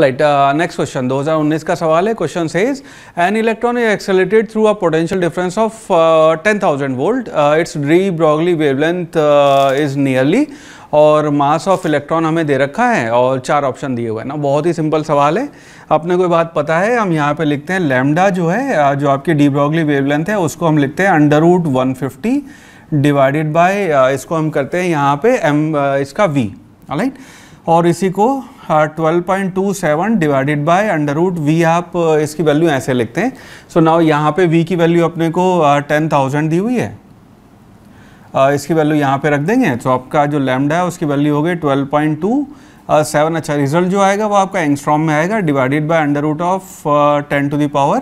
right next question 2019 का सवाल है question says an electron is accelerated through a potential difference of 10,000 volt its de Broglie wavelength is nearly और mass of electron हमें दे रखा है और चार ऑप्शन दिए हुए हैं ना बहुत ही सिंपल सवाल है अपने कोई बात पता है हम यहाँ पे लिखते हैं लेमडा जो है uh, जो आपकी डी ब्रॉगली वेवलेंथ है उसको हम लिखते हैं under root one divided by इसको हम करते हैं यहाँ पे एम uh, इसका वी राइट और इसी को 12.27 divided by under root V आप इसकी वैल्यू ऐसे लिखते हैं सो नाउ यहाँ पे वी की वैल्यू अपने को टेन थाउजेंड दी हुई है इसकी वैल्यू यहाँ पे रख देंगे तो so, आपका जो लैमडा है उसकी वैल्यू हो गई टू सेवन अच्छा रिजल्ट जो आएगा वो आपका एंगस्ट्रॉम में आएगा divided by under root of ten to the power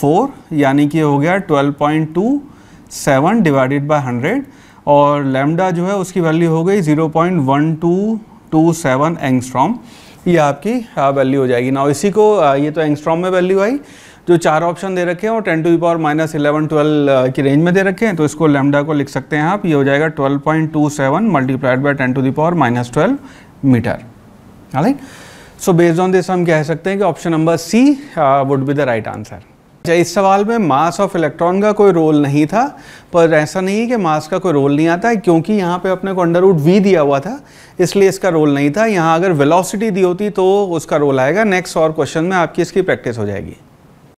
four यानी कि हो गया twelve point two seven divided by hundred और लैमडा जो है उसकी वैल्यू हो गई zero point one two two seven angstrom ये आपकी वैल्यू हो जाएगी ना इसी को ये तो एंगस्ट्रॉम में वैल्यू आई जो चार ऑप्शन दे रखे हैं और ten to power minus eleven twelve की रेंज में दे रखे हैं तो इसको लेमडा को लिख सकते हैं आप ये हो जाएगा twelve point two seven multiplied by ten to power minus twelve metre so based on this हम कह सकते हैं कि option number C would be the right answer अच्छा इस सवाल में मास ऑफ इलेक्ट्रॉन का कोई रोल नहीं था पर ऐसा नहीं है कि मास का कोई रोल नहीं आता है क्योंकि यहाँ पे अपने को अंडर रूट वी दिया हुआ था इसलिए इसका रोल नहीं था यहाँ अगर वेलोसिटी दी होती तो उसका रोल आएगा नेक्स्ट और क्वेश्चन में आपकी इसकी प्रैक्टिस हो जाएगी